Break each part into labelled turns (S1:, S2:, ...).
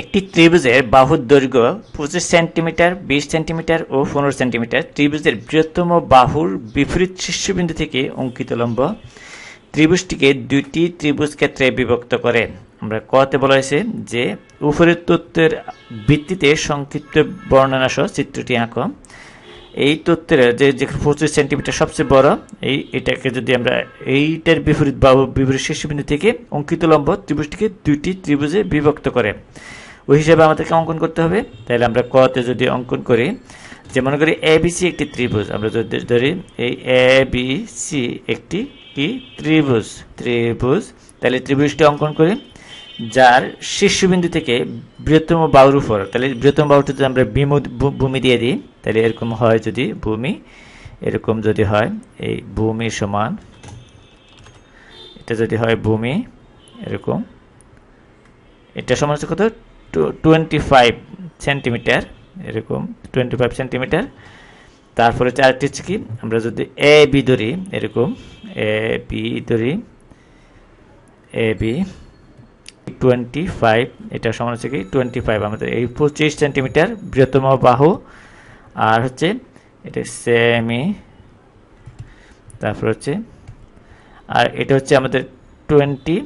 S1: একটি ত্রিভুজের বাহুর দৈর্ঘ্য পঁচিশ সেন্টিমিটার বিশ সেন্টিমিটার ও পনেরো সেন্টিমিটার ত্রিভুজের বৃহত্তম বাহুর বিপরীত শীর্ষবিন্দু থেকে অঙ্কিত লম্ব ত্রিভুজটিকে দুইটি ত্রিভুজ ক্ষেত্রে বিভক্ত করে আমরা কতে বলা হয়েছে যে উপরের তত্ত্বের ভিত্তিতে সংক্ষিপ্ত বর্ণনাসহ চিত্রটি আঁকম এই তত্ত্বের যে যে পঁচিশ সেন্টিমিটার সবচেয়ে বড় এই এটাকে যদি আমরা এইটার বিপরীত বা বিপরীত শীর্ষবিন্দু থেকে অঙ্কিত লম্ব ত্রিভুজটিকে দুইটি ত্রিভুজে বিভক্ত করে ওই হিসাবে আমাদেরকে অঙ্কন করতে হবে তাহলে আমরা কতে যদি অঙ্কন করি যে মনে করি এ বিসি একটি ত্রিভুজ আমরা যদি ধরি এই এ বি সি একটি কি ত্রিভুজ ত্রিভুজ তাহলে ত্রিভুজটি অঙ্কন করি যার শীর্ষবিন্দু থেকে বৃহত্তম বাউর উপর তাহলে বৃহত্তম যদি আমরা ভূমি দিয়ে দিই তাহলে এরকম হয় যদি ভূমি এরকম যদি হয় এই ভূমি সমান এটা যদি হয় ভূমি এরকম এটা সমান হচ্ছে কত টু টোয়েন্টি ফাইভ সেন্টিমিটার এরকম টোয়েন্টি ফাইভ সেন্টিমিটার তারপরে হচ্ছে আরেকটি হচ্ছে কি আমরা যদি এ বি ধরি এরকম এ বি ধরি এ বি টোয়েন্টি ফাইভ এটা সমান হচ্ছে কি টোয়েন্টি ফাইভ আমাদের এই পঁচিশ সেন্টিমিটার বৃহত্তম বাহু আর হচ্ছে এটা সেমি তারপর হচ্ছে আর এটা হচ্ছে আমাদের টোয়েন্টি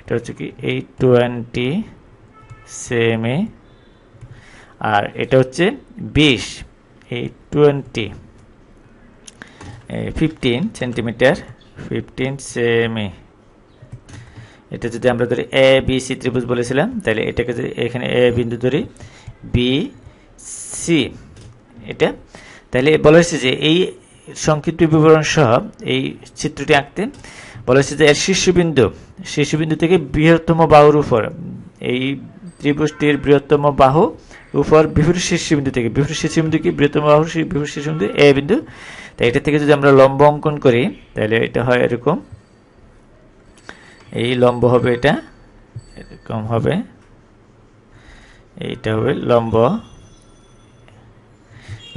S1: এটা হচ্ছে কি এই টোয়েন্টি সেমি আর এটা হচ্ছে বিশ এই টোয়েন্টি ফিফটিন সেন্টিমিটার ফিফটিন সেমি এটা যদি আমরা ধরি এ বি সি ত্রিভুজ বলেছিলাম তাহলে এটাকে যদি এখানে এ বিন্দু ধরি বি সি এটা তাহলে বলা হয়েছে যে এই সংক্ষিপ্ত বিবরণ সহ এই চিত্রটি আঁকতে বলা হয়েছে যে এর শীর্ষবিন্দু শীর্ষবিন্দু থেকে বৃহত্তম বাহুর উপর এই ত্রিভুজটির বৃহত্তম বাহু উপর বিভূর শীর্ষবিন্দু থেকে বিভূর শীর্ষবিন্দু কি বৃহত্তম বাহু বিভূর শীর্ষবিন্দু এ বিন্দু তাই এটা থেকে যদি আমরা লম্ব অঙ্কন করি তাহলে এটা হয় এরকম এই লম্ব হবে এটা এরকম হবে এইটা হবে লম্ব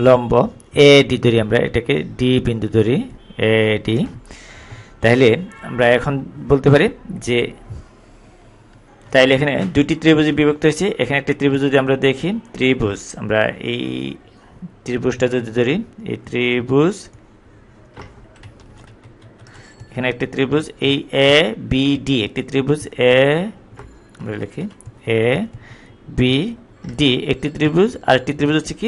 S1: লম্ব এ ডি ধরি আমরা এটাকে ডি বিন্দু ধরি এ ডি তাহলে আমরা এখন বলতে পারি যে তাইলে এখানে দুটি ত্রিভুজে বিভক্ত হয়েছে এখানে একটি ত্রিভুজ যদি আমরা দেখি ত্রিভুজ আমরা এই ত্রিভুজটা যদি ধরি এই ত্রিভুজ এখানে একটি ত্রিভুজ এই এ বি ডি একটি ত্রিভুজ এ আমরা লিখি এ বি ডি একটি ত্রিভুজ আর একটি ত্রিভুজ হচ্ছে কি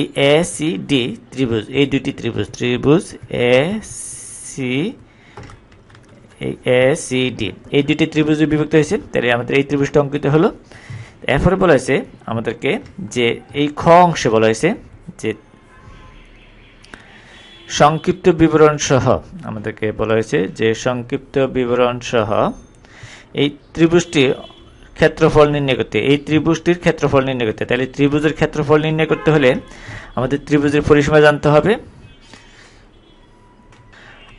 S1: এই এ সি ডি ত্রিভুজ এই দুটি ত্রিভুজ ত্রিভুজ এ সি এই এ সি ডি এই দুটি ত্রিভুজে বিভক্ত হয়েছে তাহলে আমাদের এই ত্রিভুজটা অঙ্কিত হলো এরপরে বলা হয়েছে আমাদেরকে যে এই খ অংশে বলা হয়েছে যে সংক্ষিপ্ত বিবরণ সহ আমাদেরকে বলা হয়েছে যে সংক্ষিপ্ত বিবরণ সহ এই ত্রিভুজটি ক্ষেত্রফল নির্ণয় করতে এই ত্রিভুজটির ক্ষেত্রফল নির্ণয় করতে তাহলে ত্রিভুজের ক্ষেত্রফল নির্ণয় করতে হলে আমাদের ত্রিভুজের পরিসীমা জানতে হবে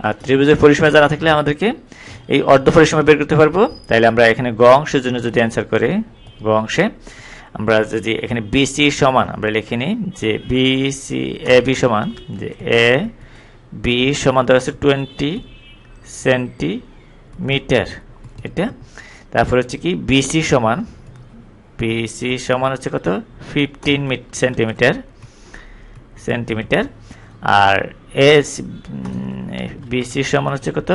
S1: আর ত্রিভুজের পরিসীমা জানা থাকলে আমাদেরকে এই অর্ধ পরিসীমা বের করতে পারবো তাহলে আমরা এখানে গ অংশের জন্য যদি অ্যান্সার করে গ অংশে আমরা যদি এখানে বিসি সমান আমরা লিখে নিই যে বিসি এ বি সমান যে এ বি সমান ধরা আছে টোয়েন্টি সেন্টিমিটার এটা তারপর হচ্ছে কি বিসি সমান বিসি সমান হচ্ছে কত ফিফটিন সেন্টিমিটার সেন্টিমিটার আর এস বিসি সমান হচ্ছে কত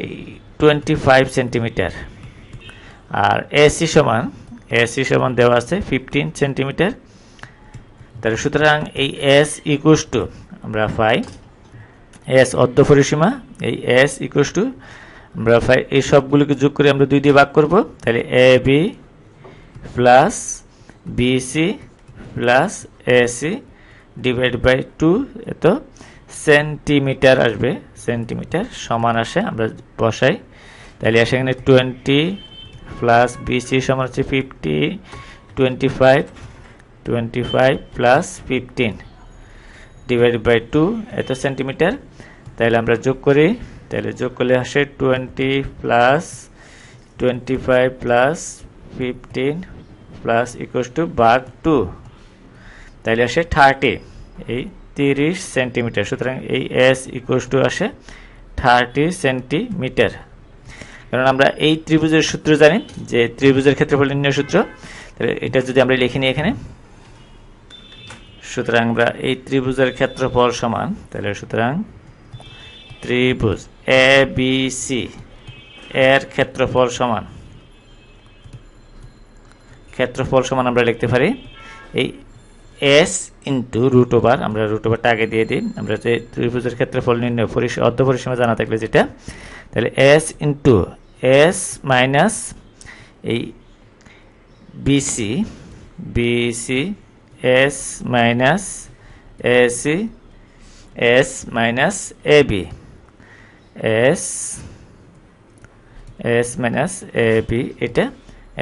S1: এই টোয়েন্টি ফাইভ সেন্টিমিটার আর এসি সমান এসি সমান দেওয়া আছে ফিফটিন সেন্টিমিটার তাহলে সুতরাং এই এস ইকুশ টু আমরা পাই এস অর্ধ পরিসীমা এই এস ইকুয়াস টু আমরা এই সবগুলোকে যোগ করে আমরা দুই দিয়ে ভাগ করব তাহলে A B plus BC plus AC divide by two এত সেন্টিমিটার আসবে সেন্টিমিটার সমান আসে আমরা বসাই তাহলে আসে এখানে টোয়েন্টি প্লাস বিসি সমান হচ্ছে fifty twenty five twenty five plus fifteen divide by two এত সেন্টিমিটার তাহলে আমরা যোগ করি তাহলে যোগ করলে আসে twenty plus twenty five plus fifteen plus equals to বার টু তাহলে আসে থার্টি এই তিরিশ সেন্টিমিটার সুতরাং এই এস ইকুয়াস টু আসে থার্টি সেন্টিমিটার কারণ আমরা এই ত্রিভুজের সূত্র জানি যে ত্রিভুজের ক্ষেত্রফল নির্ণয় সূত্র তাহলে এটা যদি আমরা লিখে নিই এখানে সুতরাং আমরা এই ত্রিভুজের ক্ষেত্রফল সমান তাহলে সুতরাং ত্রিভুজ এ বি সি এর ক্ষেত্রফল সমান ক্ষেত্রফল সমান আমরা লিখতে পারি এই এস ইন্টু রুট ওভার আমরা রুট ওভারটা আগে দিয়ে দিই আমরা যে ত্রিভুজের ক্ষেত্রফল নির্ণয় পরিস অর্ধ পরিসীমা জানা থাকলে যেটা তাহলে এস ইন্টু এস মাইনাস এই BC BC S minus AC S minus B S S minus A B এটা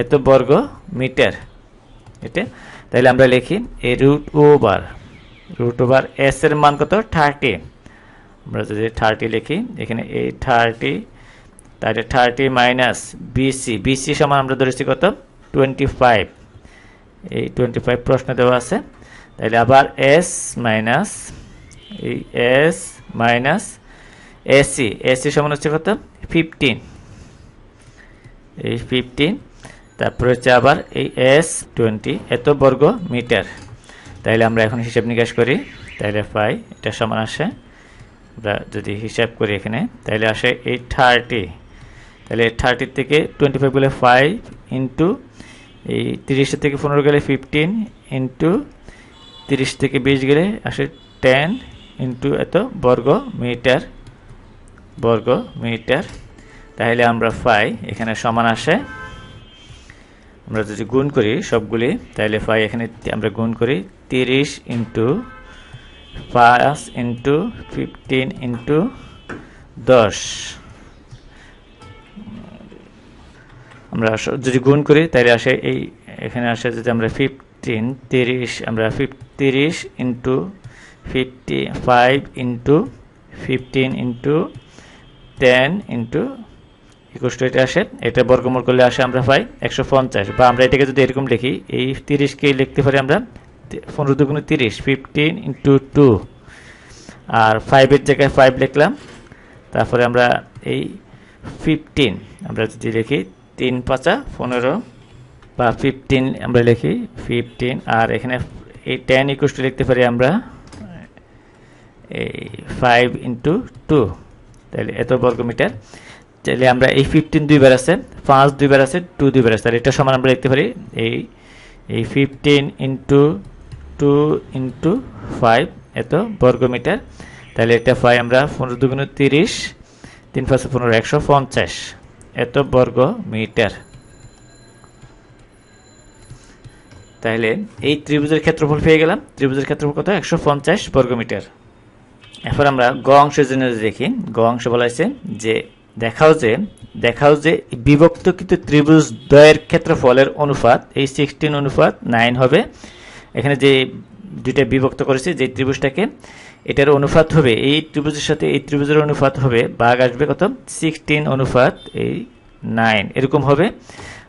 S1: এত বর্গ মিটার এটা তাহলে আমরা লিখি এ root over root over S এর মান কত থার্টি আমরা যদি থার্টি লিখি এখানে এ থার্টি তাহলে থার্টি মাইনাস বিসি বিসি সমান আমরা ধরেছি কত টোয়েন্টি ফাইভ এই টোয়েন্টি ফাইভ প্রশ্ন দেওয়া আছে তাহলে আবার এস মাইনাস এই এস মাইনাস এসি এসি সমান হচ্ছে কত ফিফটিন এই ফিফটিন তারপরে হচ্ছে আবার এই এস টোয়েন্টি এত বর্গ মিটার তাইলে আমরা এখন হিসাব নিকাশ করি তাইলে পাই এটা সমান আসে আমরা যদি হিসাব করি এখানে তাইলে আসে এই থার্টি তাহলে থার্টি থেকে টোয়েন্টি ফাইভ গেলে ফাইভ ইন্টু এই তিরিশ থেকে পনেরো গেলে ফিফটিন ইন্টু তিরিশ থেকে বিশ গেলে আসে টেন ইন্টু এত বর্গ মিটার বর্গ মিটার তাহলে আমরা পাই এখানে সমান আসে আমরা যদি গুণ করি সবগুলি তাহলে পাই এখানে আমরা গুণ করি তিরিশ ইন্টু পাঁচ ইন্টু ফিফটিন ইন্টু দশ আমরা যদি গুণ করি তাহলে আসে এই এখানে আসে যদি আমরা ফিফটিন তিরিশ আমরা ফিফ into fifty five into fifteen into ten into একুশ টু এটা আসে এটা বর্গমূল করলে আসে আমরা পাই একশো পঞ্চাশ বা আমরা এটাকে যদি এরকম লিখি এই তিরিশকে লিখতে পারি আমরা পনেরো দুগুণে তিরিশ ফিফটিন ইন্টু টু আর ফাইভের জায়গায় ফাইভ লিখলাম তারপরে আমরা এই ফিফটিন আমরা যদি লিখি তিন পাঁচা পনেরো বা ফিফটিন আমরা লিখি ফিফটিন আর এখানে এই টেন ইকুশ লিখতে পারি আমরা এই ফাইভ ইন্টু টু তাহলে এত বর্গ মিটার তাহলে আমরা এই ফিফটিন দুইবার আছে পাঁচ দুইবার আছে টু দুইবার আছে তাহলে এটা সমান আমরা লিখতে পারি এই এই fifteen into two into five এত বর্গ মিটার তাহলে এটা পাই আমরা পনেরো দুগুণ তিরিশ তিন পাঁচশো পনেরো একশো পঞ্চাশ এত বর্গ মিটার তাহলে এই ত্রিভুজের ক্ষেত্রফল পেয়ে গেলাম ত্রিভুজের ক্ষেত্রফল কত একশো পঞ্চাশ বর্গমিটার এরপর আমরা গ অংশের জন্য দেখি গ অংশ বলা হয়েছে যে দেখাও যে দেখাও যে বিভক্তকৃত ত্রিভুজ দ্বয়ের ক্ষেত্রফলের অনুপাত এই সিক্সটিন অনুপাত নাইন হবে এখানে যে দুইটা বিভক্ত করেছে যে ত্রিভুজটাকে এটার অনুপাত হবে এই ত্রিভুজের সাথে এই ত্রিভুজের অনুপাত হবে বাঘ আসবে কত সিক্সটিন অনুপাত এই নাইন এরকম হবে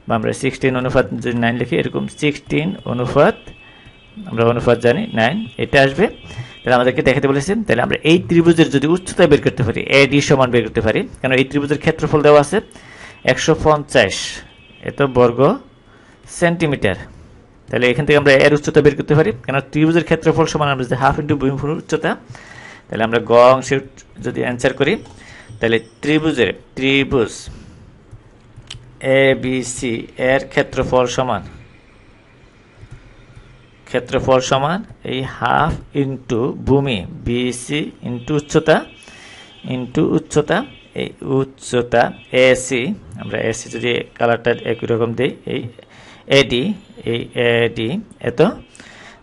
S1: বা আমরা সিক্সটিন অনুপাত যদি নাইন লিখি এরকম সিক্সটিন অনুপাত আমরা অনুপাত জানি নাইন এটা আসবে তাহলে আমাদেরকে দেখাতে বলেছেন তাহলে আমরা এই ত্রিভুজের যদি উচ্চতা বের করতে পারি এ ডি সমান বের করতে পারি কেন এই ত্রিভুজের ক্ষেত্রফল দেওয়া আছে একশো পঞ্চাশ এত বর্গ সেন্টিমিটার তাহলে এখান থেকে আমরা এর উচ্চতা বের করতে পারি কেন ত্রিভুজের ক্ষেত্রফল সমান আমরা যদি হাফ ইন্টু ভূমিফুর উচ্চতা তাহলে আমরা গ অংশে যদি অ্যান্সার করি তাহলে ত্রিভুজের ত্রিভুজ এ বি সি এর ক্ষেত্রফল সমান ক্ষেত্রফল সমান এই হাফ ইন্টু ভূমি বিসি ইন্টু উচ্চতা ইন্টু উচ্চতা এই উচ্চতা এসি আমরা এসি যদি কালারটা একই রকম দিই এই এডি এই এডি এত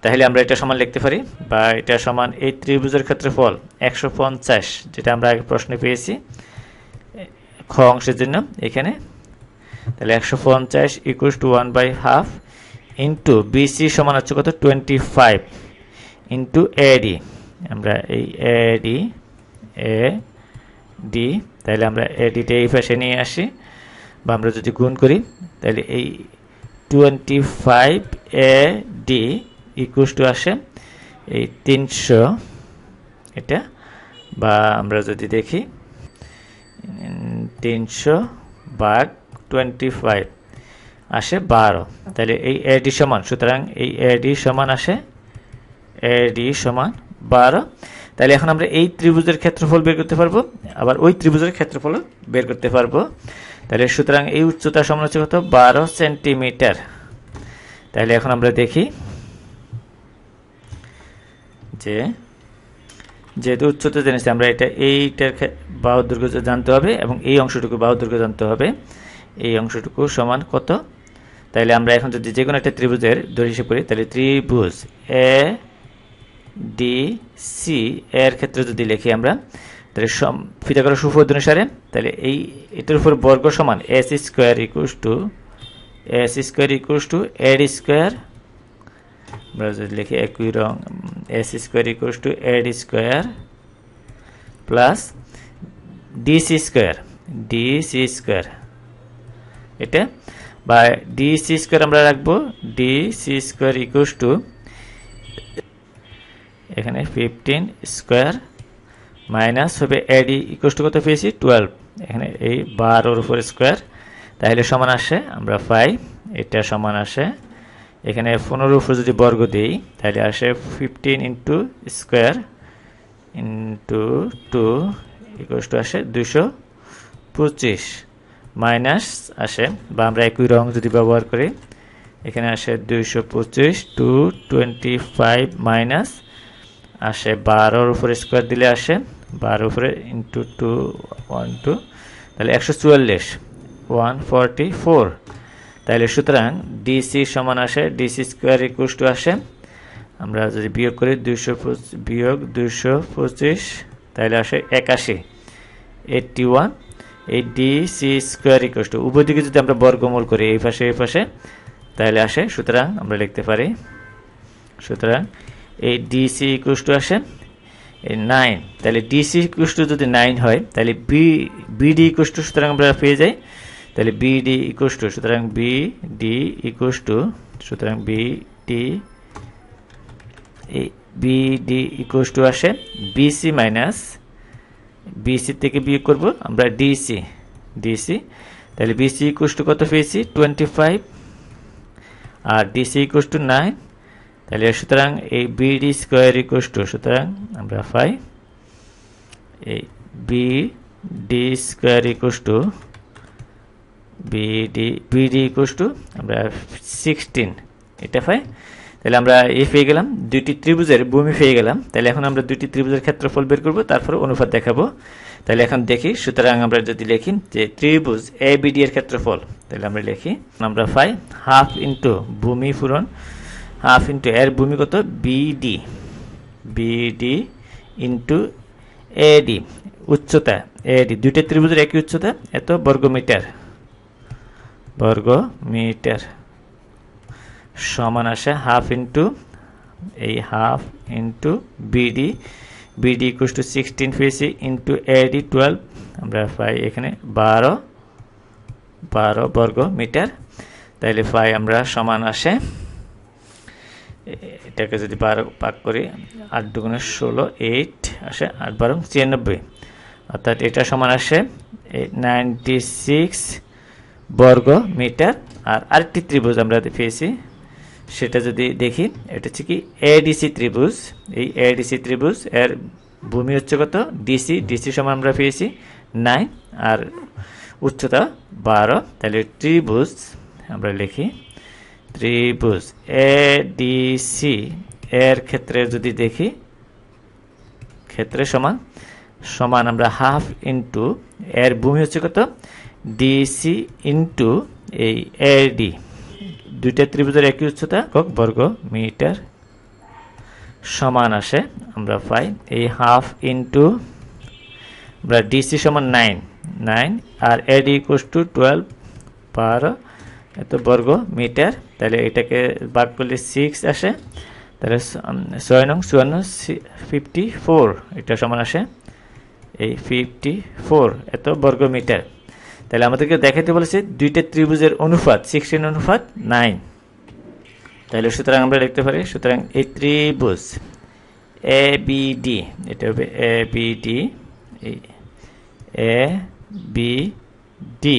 S1: তাহলে আমরা এটা সমান লিখতে পারি বা এটা সমান এই ত্রিভুজের ক্ষেত্রফল একশো পঞ্চাশ যেটা আমরা আগে প্রশ্নে পেয়েছি খ অংশের জন্য এখানে তাহলে একশো পঞ্চাশ equal to one by half into BC সমান হচ্ছে কত টোয়েন্টি ফাইভ ইন্টু এডি আমরা এই এডি এ ডি তাহলে আমরা এডিটা এই পাশে নিয়ে আসি বা আমরা যদি গুণ করি তাহলে এই twenty five A D equals to আসে এই তিনশো এটা বা আমরা যদি দেখি তিনশো বাঘ টোয়েন্টি ফাইভ আসে বারো তাহলে এই এডি সমান সুতরাং এই এডি সমান আসে এডি সমান বারো তাহলে এখন আমরা এই ত্রিভুজের ক্ষেত্রফল বের করতে পারবো আবার ওই ত্রিভুজের ক্ষেত্রফল বের করতে পারবো তাহলে সুতরাং এই উচ্চতা সমান হচ্ছে কত বারো সেন্টিমিটার তাহলে এখন আমরা দেখি যে যেহেতু উচ্চতা জেনেছি আমরা এটা এইটার বাহুদুর্গ জানতে হবে এবং এই অংশটুকু বাহুদুর্গ জানতে হবে এই অংশটুকু সমান কত তাহলে আমরা এখন যদি যে কোনো একটা ত্রিভুজের দৈর্ঘ্য হিসেবে করি তাহলে ত্রিভুজ এ ডি সি এর ক্ষেত্রে যদি লিখি আমরা তাহলে সম ফিতাকার সুফদ অনুসারে তাহলে এই এটার উপর বর্গ সমান S square equals to S square equals to AD square আমরা যদি লিখি একই রং S square equals to AD square plus DC square DC square এটা বা ডি সি স্কোয়ার আমরা রাখবো D C square equals to এখানে ফিফটিন স্কোয়ার মাইনাস হবে এডি ইকুয়াস টু কত পেয়েছি টুয়েলভ এখানে এই বারোর উপর স্কোয়ার তাহলে সমান আসে আমরা পাই এটা সমান আসে এখানে পনেরো উপর যদি বর্গ দিই তাহলে আসে fifteen into square into two equals to আসে দুশো পঁচিশ মাইনাস আসে বা আমরা একই রং যদি ব্যবহার করি এখানে আসে দুইশো পঁচিশ টু টোয়েন্টি ফাইভ মাইনাস আসে বারোর উপরে স্কোয়ার দিলে আসে বারোর উপরে ইন্টু টু ওয়ান টু তাহলে একশো চুয়াল্লিশ ওয়ান ফর্টি ফোর তাহলে সুতরাং ডিসি সমান আসে ডিসি স্কোয়ার একুশ টু আসে আমরা যদি বিয়োগ করি দুইশো বিয়োগ দুইশো পঁচিশ তাহলে আসে একাশি এইটটি ওয়ান এই D C square equals to উভয় দিকে যদি আমরা বর্গমূল করি এই পাশে এই পাশে তাহলে আসে সুতরাং আমরা লিখতে পারি সুতরাং এই ডি সি ইকোয়াস টু আসে নাইন তাহলে ডি সি ইকুয়াস টু যদি নাইন হয় তাহলে বি বিডি ইকুয়াস টু সুতরাং আমরা পেয়ে যাই তাহলে বিডি ইকুয়াস টু সুতরাং বিডি ইকুয়াস টু সুতরাং বিডি বিডি ইকুয়াস টু আসে বিসি মাইনাস বিসি থেকে বিয়োগ করব আমরা ডিসি ডিসি তাহলে বিসি ইকুশ টু কত পেয়েছি টোয়েন্টি ফাইভ আর ডিসি ইকুশ টু নাইন তাহলে সুতরাং এই বিডি স্কোয়ার ইকুশ টু সুতরাং আমরা পাই এই B D square equals to BD BD equals to আমরা সিক্সটিন এটা পাই তাহলে আমরা এ পেয়ে গেলাম দুইটি ত্রিভুজের ভূমি পেয়ে গেলাম তাহলে এখন আমরা দুইটি ত্রিভুজের ক্ষেত্রফল বের করব তারপর অনুপাত দেখাবো তাহলে এখন দেখি সুতরাং আমরা যদি লিখি যে ত্রিভুজ এ বিডি এর ক্ষেত্রফল তাহলে আমরা লিখি আমরা পাই হাফ ইন্টু ভূমি পূরণ হাফ ইন্টু এর ভূমি কত বিডি বিডি ইন্টু এডি উচ্চতা এডি দুইটা ত্রিভুজের একই উচ্চতা এত বর্গমিটার বর্গ মিটার সমান আসে হাফ ইন্টু এই half into BD BD equals to sixteen PC into AD twelve আমরা পাই এখানে বারো বারো বর্গ মিটার তাহলে পাই আমরা সমান আসে এটাকে যদি বারো পাক করি আট দুগুণে ষোলো এইট আসে আট বারো ছিয়ানব্বই অর্থাৎ এটা সমান আসে নাইনটি সিক্স বর্গ মিটার আর আরেকটি ত্রিভুজ আমরা পেয়েছি সেটা যদি দেখি এটা হচ্ছে কি এডিসি ত্রিভুজ এই এডিসি ত্রিভুজ এর ভূমি হচ্ছে কত ডিসি ডিসি সমান আমরা পেয়েছি নাইন আর উচ্চতা বারো তাহলে ত্রিভুজ আমরা লিখি ত্রিভুজ এডিসি এর ক্ষেত্রে যদি দেখি ক্ষেত্রে সমান সমান আমরা হাফ ইন্টু এর ভূমি হচ্ছে কত ডিসি ইন্টু এই এডি দুইটা ত্রিভুজের একই উচ্চতা একক বর্গ মিটার সমান আসে আমরা পাই এই হাফ ইন্টু আমরা ডিসি সমান নাইন নাইন আর এডি ইকুয়াস টু টুয়েলভ বারো এত বর্গ মিটার তাহলে এটাকে ভাগ করলে সিক্স আসে তাহলে ছয় নং চুয়ান্ন ফিফটি ফোর এটা সমান আসে এই ফিফটি ফোর এত বর্গ মিটার তাহলে আমাদেরকে দেখাতে বলেছে দুইটা ত্রিভুজের অনুপাত সিক্সটিন অনুপাত নাইন তাহলে সুতরাং আমরা লিখতে পারি সুতরাং এই ত্রিভুজ এ বি ডি এটা হবে A B D A B D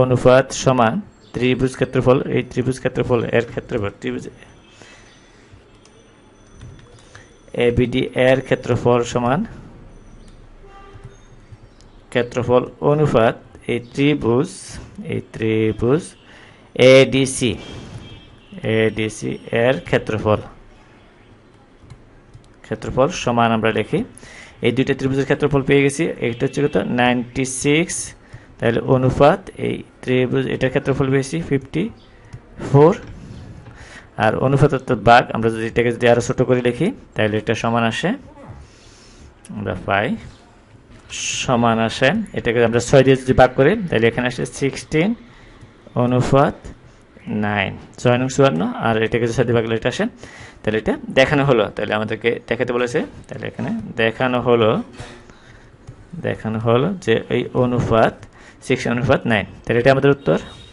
S1: অনুপাত সমান ত্রিভুজ ক্ষেত্রফল এই ত্রিভুজ ক্ষেত্রফল এর ক্ষেত্রফল ত্রিভুজ ডি এর ক্ষেত্রফল সমান ক্ষেত্রফল অনুপাত এই ত্রিভুজ এই ত্রিভুজ এডিসি এডিসি এর ক্ষেত্রফল ক্ষেত্রফল সমান আমরা লিখি এই দুইটা ত্রিভুজের ক্ষেত্রফল পেয়ে গেছি একটা হচ্ছে কত নাইনটি সিক্স তাহলে অনুপাত এই ত্রিভুজ এটার ক্ষেত্রফল পেয়েছি ফিফটি ফোর আর অনুপাত অর্থাৎ বাঘ আমরা যদি এটাকে যদি আরও ছোটো করে লিখি তাহলে এটা সমান আসে আমরা পাই সমান আসে এটাকে আমরা ছয় দিয়ে যদি ভাগ করি তাহলে এখানে আসে সিক্সটিন অনুপাত নাইন ছয় নং চুয়ান্ন আর এটাকে যদি সাথে ভাগলে এটা আসে তাহলে এটা দেখানো হলো তাহলে আমাদেরকে দেখাতে বলেছে তাহলে এখানে দেখানো হলো দেখানো হলো যে এই অনুপাত সিক্স অনুপাত নাইন তাহলে এটা আমাদের উত্তর